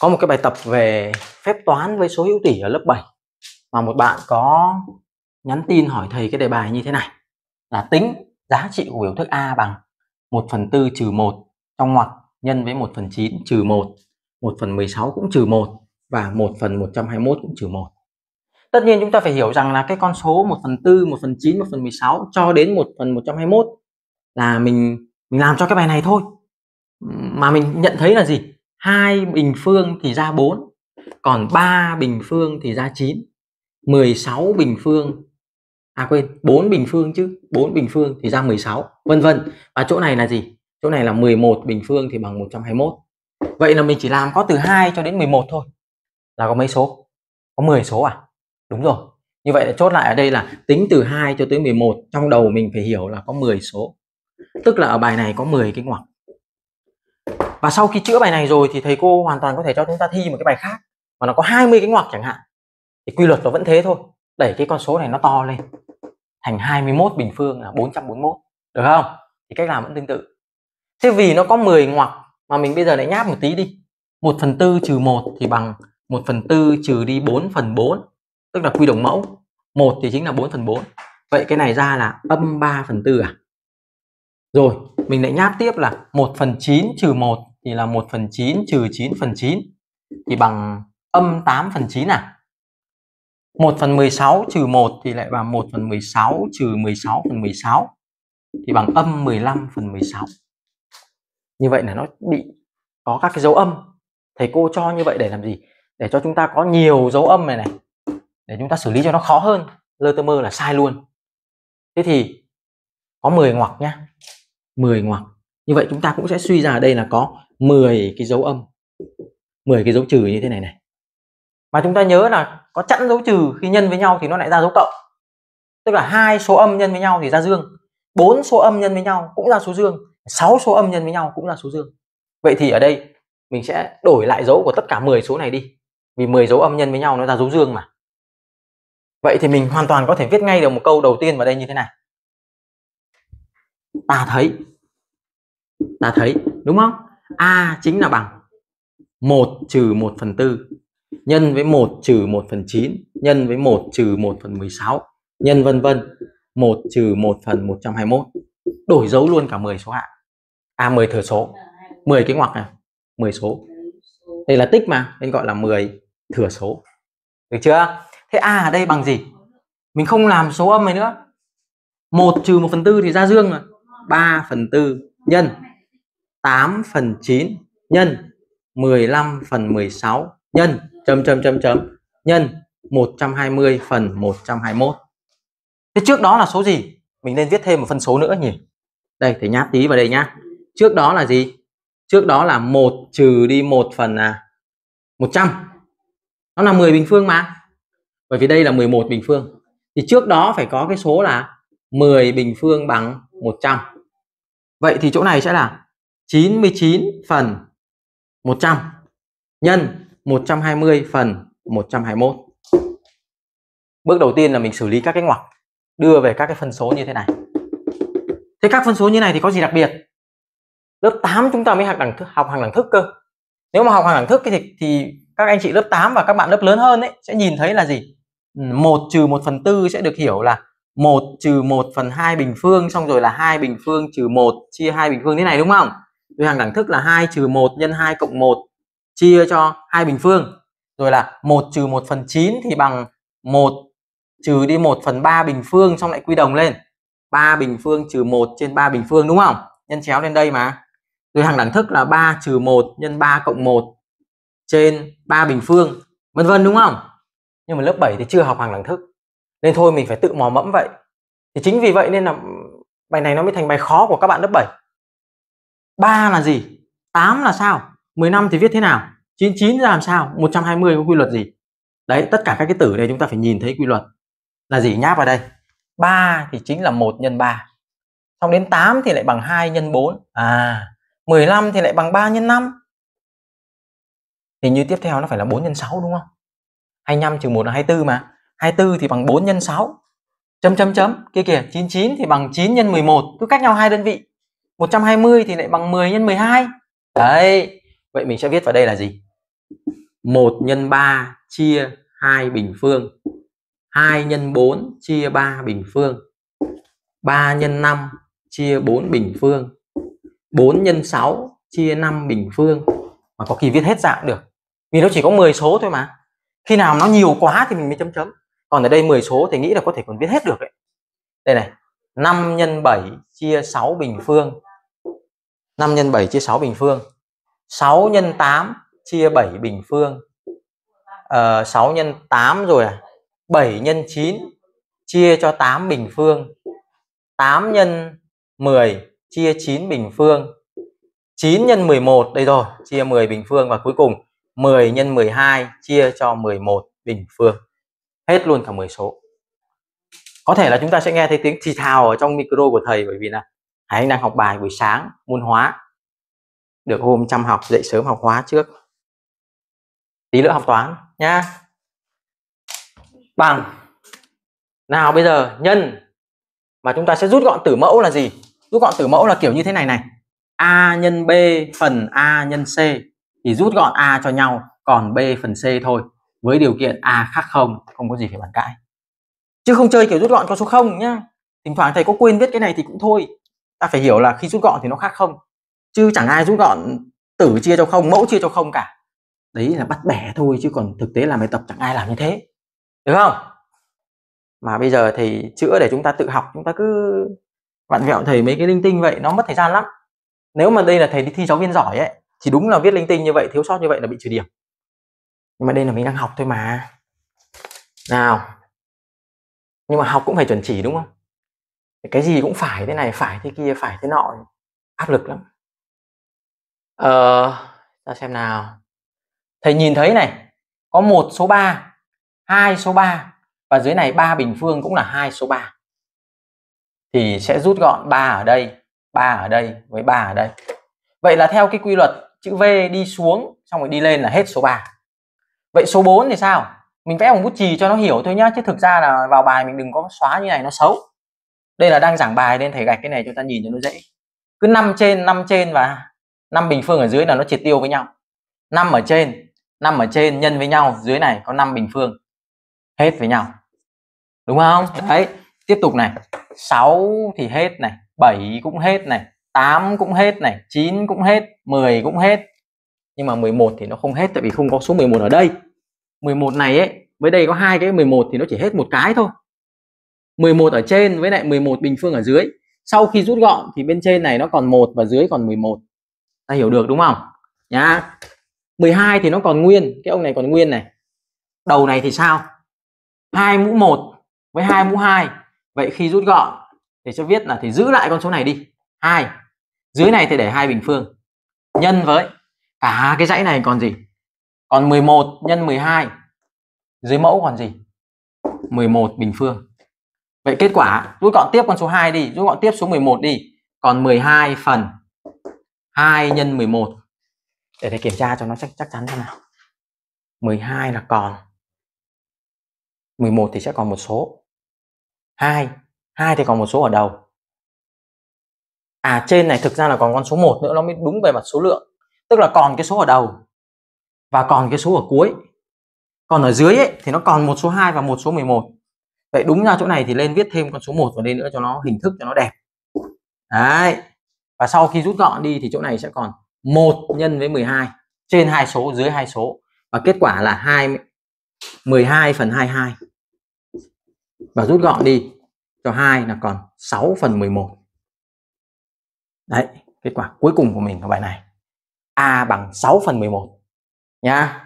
có một cái bài tập về phép toán với số hữu tỉ ở lớp 7 mà một bạn có nhắn tin hỏi thầy cái đề bài như thế này là tính giá trị của biểu thức A bằng 1 phần 4 trừ 1 trong ngoặc nhân với 1 phần 9 trừ 1 1 phần 16 cũng trừ 1 và 1 phần 121 cũng trừ 1 Tất nhiên chúng ta phải hiểu rằng là cái con số 1 phần 4, 1 phần 9, 1 phần 16 cho đến 1 phần 121 là mình mình làm cho cái bài này thôi mà mình nhận thấy là gì hai bình phương thì ra 4 còn 3 bình phương thì ra 9 16 bình phương à quên 4 bình phương chứ 4 bình phương thì ra 16 vân vân và chỗ này là gì chỗ này là 11 bình phương thì bằng 121 vậy là mình chỉ làm có từ 2 cho đến 11 thôi là có mấy số có 10 số à đúng rồi như vậy là chốt lại ở đây là tính từ 2 cho tới 11 trong đầu mình phải hiểu là có 10 số tức là ở bài này có 10 cái ngoặc và sau khi chữa bài này rồi thì thầy cô hoàn toàn có thể cho chúng ta thi một cái bài khác mà nó có 20 cái ngoặc chẳng hạn thì quy luật nó vẫn thế thôi đẩy cái con số này nó to lên thành 21 bình phương là 441 được không thì cách làm vẫn tương tự thế vì nó có 10 ngoặc mà mình bây giờ lại nháp một tí đi 1 phần 4 trừ 1 thì bằng 1 phần 4 trừ đi 4 phần 4 tức là quy đồng mẫu 1 thì chính là 4 phần 4 vậy cái này ra là âm 3 phần 4 à rồi mình lại nháp tiếp là 1 phần 9 trừ 1 thì là 1 phần 9 trừ 9 phần 9 thì bằng âm 8 phần 9 à 1 phần 16 trừ 1 thì lại bằng 1 phần 16 trừ 16 phần 16 thì bằng âm 15 phần 16 như vậy là nó bị có các cái dấu âm thầy cô cho như vậy để làm gì để cho chúng ta có nhiều dấu âm này này để chúng ta xử lý cho nó khó hơn lơ tơ mơ là sai luôn thế thì có 10 ngoặc nhá 10 ngoặc như vậy chúng ta cũng sẽ suy ra ở đây là có 10 cái dấu âm 10 cái dấu trừ như thế này này mà chúng ta nhớ là có chẵn dấu trừ khi nhân với nhau thì nó lại ra dấu cộng tức là hai số âm nhân với nhau thì ra dương bốn số âm nhân với nhau cũng ra số dương sáu số âm nhân với nhau cũng ra số dương vậy thì ở đây mình sẽ đổi lại dấu của tất cả 10 số này đi vì 10 dấu âm nhân với nhau nó ra dấu dương mà vậy thì mình hoàn toàn có thể viết ngay được một câu đầu tiên vào đây như thế này ta thấy ta thấy đúng không A chính là bằng 1 trừ 1 phần 4 nhân với 1 trừ 1 phần 9 nhân với 1 trừ 1 phần 16 nhân vân vân 1 trừ 1 phần 121 đổi dấu luôn cả 10 số hạng à 10 thừa số 10 cái ngoặc này 10 số đây là tích mà nên gọi là 10 thừa số được chưa thế a ở đây bằng gì mình không làm số âm này nữa 1 trừ 1 phần 4 thì ra dương rồi 3 phần 4 nhân 8 phần 9 nhân 15 phần 16 nhân chấm chấm chấm chấm nhân 120 phần 121. Thế trước đó là số gì? Mình nên viết thêm một phân số nữa nhỉ? Đây, thầy nhát tí vào đây nhá. Trước đó là gì? Trước đó là 1 trừ đi 1 phần à 100. Nó là 10 bình phương mà. Bởi vì đây là 11 bình phương. Thì trước đó phải có cái số là 10 bình phương bằng 100. Vậy thì chỗ này sẽ là 99 phần 100 nhân 120 phần 121. Bước đầu tiên là mình xử lý các cái ngoặc đưa về các cái phân số như thế này. Thế các phân số như này thì có gì đặc biệt? Lớp 8 chúng ta mới học đẳng thức, học hàng đẳng thức cơ. Nếu mà học hàng đẳng thức thì thì các anh chị lớp 8 và các bạn lớp lớn hơn ấy sẽ nhìn thấy là gì? 1 trừ 1 phần 4 sẽ được hiểu là 1 trừ 1 phần 2 bình phương xong rồi là 2 bình phương trừ 1 chia 2 bình phương thế này đúng không? Vì hàng đẳng thức là 2 trừ 1 nhân 2 cộng 1 chia cho hai bình phương. Rồi là 1 trừ 1 phần 9 thì bằng 1 trừ đi 1 phần 3 bình phương xong lại quy đồng lên. 3 bình phương trừ 1 trên 3 bình phương đúng không? Nhân chéo lên đây mà. Rồi hàng đẳng thức là 3 trừ 1 nhân 3 cộng 1 trên 3 bình phương vân vân đúng không? Nhưng mà lớp 7 thì chưa học hàng đẳng thức. Nên thôi mình phải tự mò mẫm vậy. Thì chính vì vậy nên là bài này nó mới thành bài khó của các bạn lớp 7. 3 là gì 8 là sao 15 thì viết thế nào 99 ra làm sao 120 có quy luật gì đấy tất cả các cái tử này chúng ta phải nhìn thấy quy luật là gì nháp vào đây 3 thì chính là 1 nhân 3 xong đến 8 thì lại bằng 2 nhân 4 à 15 thì lại bằng 3 nhân 5 thì như tiếp theo nó phải là 4 nhân 6 đúng không 25 trừ 1 là 24 mà 24 thì bằng 4 nhân 6 chấm chấm chấm kia kìa 99 thì bằng 9 nhân 11 cứ cách nhau hai đơn vị 120 thì lại bằng 10 nhân 12 đấy vậy mình sẽ viết vào đây là gì 1 nhân 3 chia 2 bình phương 2 nhân 4 chia 3 bình phương 3 nhân 5 chia 4 bình phương 4 nhân 6 chia 5 bình phương mà có khi viết hết dạng được vì nó chỉ có 10 số thôi mà khi nào nó nhiều quá thì mình mới chấm chấm còn ở đây 10 số thì nghĩ là có thể còn viết hết được đấy đây này 5 nhân 7 chia 6 bình phương 5 nhân 7 chia 6 bình phương 6 nhân 8 chia 7 bình phương à, ờ, 6 nhân 8 rồi à 7 nhân 9 chia cho 8 bình phương 8 nhân 10 chia 9 bình phương 9 nhân 11 đây rồi chia 10 bình phương và cuối cùng 10 nhân 12 chia cho 11 bình phương hết luôn cả 10 số có thể là chúng ta sẽ nghe thấy tiếng thì thào ở trong micro của thầy bởi vì là Hãy đang học bài buổi sáng môn hóa. Được hôm chăm học dậy sớm học hóa trước. Tí nữa học toán nhá. Bằng. Nào bây giờ nhân mà chúng ta sẽ rút gọn tử mẫu là gì? Rút gọn tử mẫu là kiểu như thế này này. A nhân B phần A nhân C thì rút gọn A cho nhau còn B phần C thôi với điều kiện A khác không không có gì phải bàn cãi chứ không chơi kiểu rút gọn con số 0 nhá thỉnh thoảng thầy có quên viết cái này thì cũng thôi ta phải hiểu là khi rút gọn thì nó khác không chứ chẳng ai rút gọn tử chia cho không mẫu chia cho không cả đấy là bắt bẻ thôi chứ còn thực tế làm bài tập chẳng ai làm như thế được không mà bây giờ thì chữa để chúng ta tự học chúng ta cứ vặn vẹo thầy mấy cái linh tinh vậy nó mất thời gian lắm nếu mà đây là thầy đi thi giáo viên giỏi ấy thì đúng là viết linh tinh như vậy thiếu sót như vậy là bị trừ điểm nhưng mà đây là mình đang học thôi mà nào nhưng mà học cũng phải chuẩn chỉ đúng không cái gì cũng phải thế này phải thế kia phải thế nọ áp lực lắm ờ ta xem nào thầy nhìn thấy này có một số 3 hai số 3 và dưới này ba bình phương cũng là hai số 3 thì sẽ rút gọn 3 ở đây 3 ở đây với 3 ở đây vậy là theo cái quy luật chữ V đi xuống xong rồi đi lên là hết số 3 vậy số 4 thì sao mình vẽ bằng bút chì cho nó hiểu thôi nhá chứ thực ra là vào bài mình đừng có xóa như này nó xấu đây là đang giảng bài nên thầy gạch cái này cho ta nhìn cho nó dễ cứ 5 trên 5 trên và 5 bình phương ở dưới là nó triệt tiêu với nhau 5 ở trên 5 ở trên nhân với nhau dưới này có 5 bình phương hết với nhau đúng không đấy tiếp tục này 6 thì hết này 7 cũng hết này 8 cũng hết này 9 cũng hết 10 cũng hết nhưng mà 11 thì nó không hết tại vì không có số 11 ở đây 11 này ấy với đây có hai cái 11 thì nó chỉ hết một cái thôi 11 ở trên với lại 11 bình phương ở dưới sau khi rút gọn thì bên trên này nó còn 1 và dưới còn 11 ta hiểu được đúng không nhá 12 thì nó còn nguyên cái ông này còn nguyên này đầu này thì sao 2 mũ 1 với 2 mũ 2 vậy khi rút gọn thì cho viết là thì giữ lại con số này đi 2. dưới này thì để 2 bình phương nhân với cả cái dãy này còn gì còn 11 nhân 12 dưới mẫu còn gì 11 bình phương Vậy kết quả rút gọn tiếp con số 2 đi, rút gọn tiếp số 11 đi. Còn 12 phần 2 nhân 11. Để thầy kiểm tra cho nó chắc chắc chắn thế nào. 12 là còn 11 thì sẽ còn một số. 2, 2 thì còn một số ở đầu. À trên này thực ra là còn con số 1 nữa nó mới đúng về mặt số lượng. Tức là còn cái số ở đầu và còn cái số ở cuối. Còn ở dưới ấy, thì nó còn một số 2 và một số 11 vậy đúng ra chỗ này thì lên viết thêm con số 1 vào đây nữa cho nó hình thức cho nó đẹp đấy và sau khi rút gọn đi thì chỗ này sẽ còn một nhân với 12 trên hai số dưới hai số và kết quả là 2 12 phần 22 và rút gọn đi cho 2 là còn 6 phần 11 đấy kết quả cuối cùng của mình ở bài này A bằng 6 phần 11 nhá